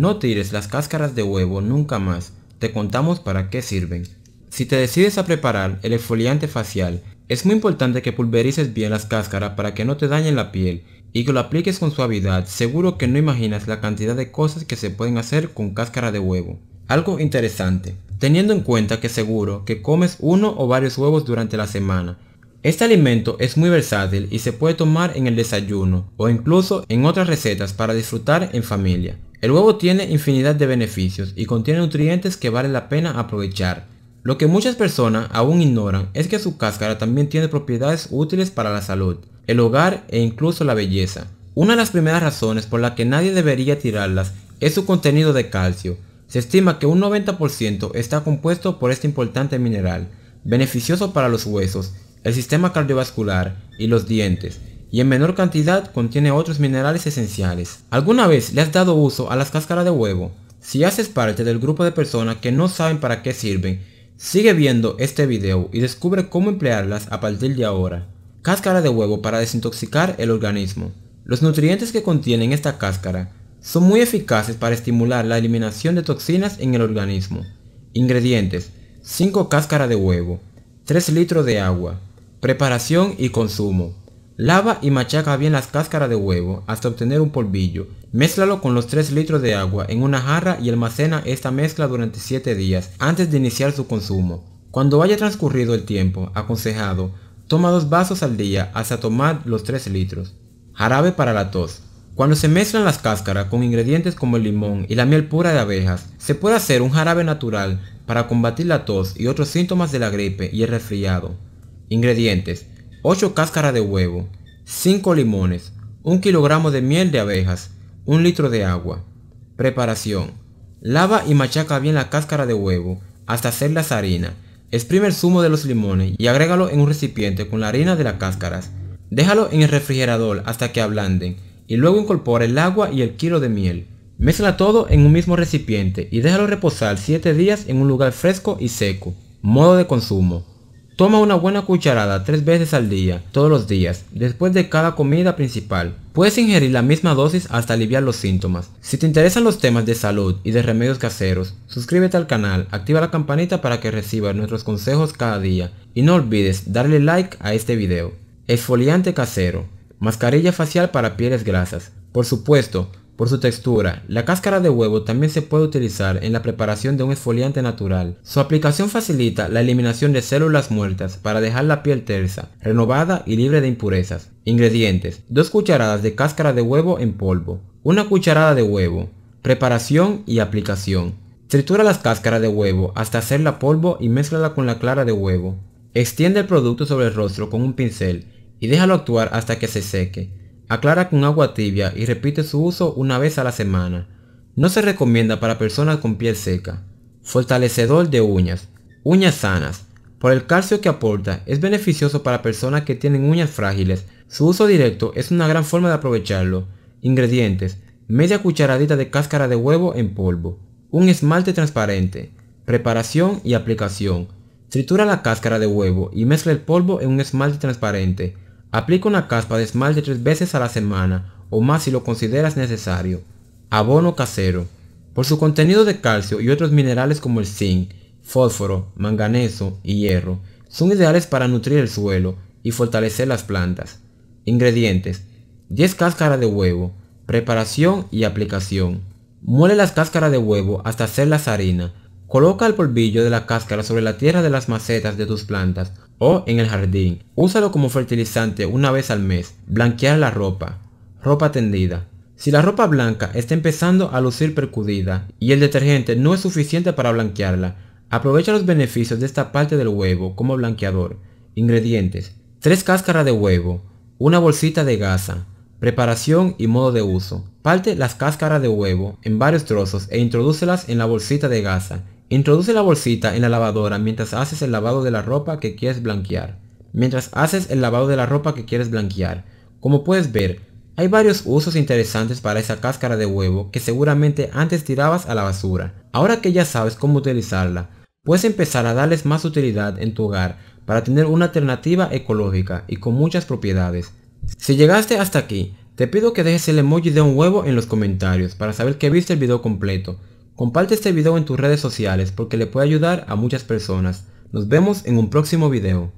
No tires las cáscaras de huevo nunca más, te contamos para qué sirven. Si te decides a preparar el exfoliante facial, es muy importante que pulverices bien las cáscaras para que no te dañen la piel y que lo apliques con suavidad, seguro que no imaginas la cantidad de cosas que se pueden hacer con cáscara de huevo. Algo interesante, teniendo en cuenta que seguro que comes uno o varios huevos durante la semana, este alimento es muy versátil y se puede tomar en el desayuno o incluso en otras recetas para disfrutar en familia. El huevo tiene infinidad de beneficios y contiene nutrientes que vale la pena aprovechar. Lo que muchas personas aún ignoran es que su cáscara también tiene propiedades útiles para la salud, el hogar e incluso la belleza. Una de las primeras razones por la que nadie debería tirarlas es su contenido de calcio. Se estima que un 90% está compuesto por este importante mineral, beneficioso para los huesos, el sistema cardiovascular y los dientes, y en menor cantidad contiene otros minerales esenciales. ¿Alguna vez le has dado uso a las cáscaras de huevo? Si haces parte del grupo de personas que no saben para qué sirven, sigue viendo este video y descubre cómo emplearlas a partir de ahora. Cáscara de huevo para desintoxicar el organismo. Los nutrientes que contienen esta cáscara son muy eficaces para estimular la eliminación de toxinas en el organismo. Ingredientes 5 cáscaras de huevo 3 litros de agua Preparación y consumo Lava y machaca bien las cáscaras de huevo hasta obtener un polvillo. Mézclalo con los 3 litros de agua en una jarra y almacena esta mezcla durante 7 días antes de iniciar su consumo. Cuando haya transcurrido el tiempo aconsejado, toma dos vasos al día hasta tomar los 3 litros. Jarabe para la tos. Cuando se mezclan las cáscaras con ingredientes como el limón y la miel pura de abejas, se puede hacer un jarabe natural para combatir la tos y otros síntomas de la gripe y el resfriado. Ingredientes 8 cáscaras de huevo, 5 limones, 1 kilogramo de miel de abejas, 1 litro de agua. Preparación. Lava y machaca bien la cáscara de huevo hasta hacerla harina. Exprime el zumo de los limones y agrégalo en un recipiente con la harina de las cáscaras. Déjalo en el refrigerador hasta que ablanden y luego incorpora el agua y el kilo de miel. Mezcla todo en un mismo recipiente y déjalo reposar 7 días en un lugar fresco y seco. Modo de consumo. Toma una buena cucharada tres veces al día, todos los días, después de cada comida principal. Puedes ingerir la misma dosis hasta aliviar los síntomas. Si te interesan los temas de salud y de remedios caseros, suscríbete al canal, activa la campanita para que recibas nuestros consejos cada día y no olvides darle like a este video. Exfoliante casero, mascarilla facial para pieles grasas. Por supuesto, por su textura. La cáscara de huevo también se puede utilizar en la preparación de un esfoliante natural. Su aplicación facilita la eliminación de células muertas para dejar la piel tersa, renovada y libre de impurezas. Ingredientes. 2 cucharadas de cáscara de huevo en polvo. 1 cucharada de huevo. Preparación y aplicación. Tritura las cáscaras de huevo hasta hacerla polvo y mézclala con la clara de huevo. Extiende el producto sobre el rostro con un pincel y déjalo actuar hasta que se seque. Aclara con agua tibia y repite su uso una vez a la semana. No se recomienda para personas con piel seca. Fortalecedor de uñas. Uñas sanas. Por el calcio que aporta, es beneficioso para personas que tienen uñas frágiles. Su uso directo es una gran forma de aprovecharlo. Ingredientes. Media cucharadita de cáscara de huevo en polvo. Un esmalte transparente. Preparación y aplicación. Tritura la cáscara de huevo y mezcla el polvo en un esmalte transparente. Aplica una caspa de esmalte tres veces a la semana o más si lo consideras necesario. Abono casero. Por su contenido de calcio y otros minerales como el zinc, fósforo, manganeso y hierro, son ideales para nutrir el suelo y fortalecer las plantas. Ingredientes. 10 cáscaras de huevo. Preparación y aplicación. Muele las cáscaras de huevo hasta hacerlas harina. Coloca el polvillo de la cáscara sobre la tierra de las macetas de tus plantas o en el jardín. Úsalo como fertilizante una vez al mes. Blanquear la ropa. Ropa tendida. Si la ropa blanca está empezando a lucir percudida y el detergente no es suficiente para blanquearla, aprovecha los beneficios de esta parte del huevo como blanqueador. Ingredientes. 3 cáscaras de huevo, una bolsita de gasa, preparación y modo de uso. Parte las cáscaras de huevo en varios trozos e introdúcelas en la bolsita de gasa Introduce la bolsita en la lavadora mientras haces el lavado de la ropa que quieres blanquear. Mientras haces el lavado de la ropa que quieres blanquear. Como puedes ver, hay varios usos interesantes para esa cáscara de huevo que seguramente antes tirabas a la basura. Ahora que ya sabes cómo utilizarla, puedes empezar a darles más utilidad en tu hogar para tener una alternativa ecológica y con muchas propiedades. Si llegaste hasta aquí, te pido que dejes el emoji de un huevo en los comentarios para saber que viste el video completo. Comparte este video en tus redes sociales porque le puede ayudar a muchas personas. Nos vemos en un próximo video.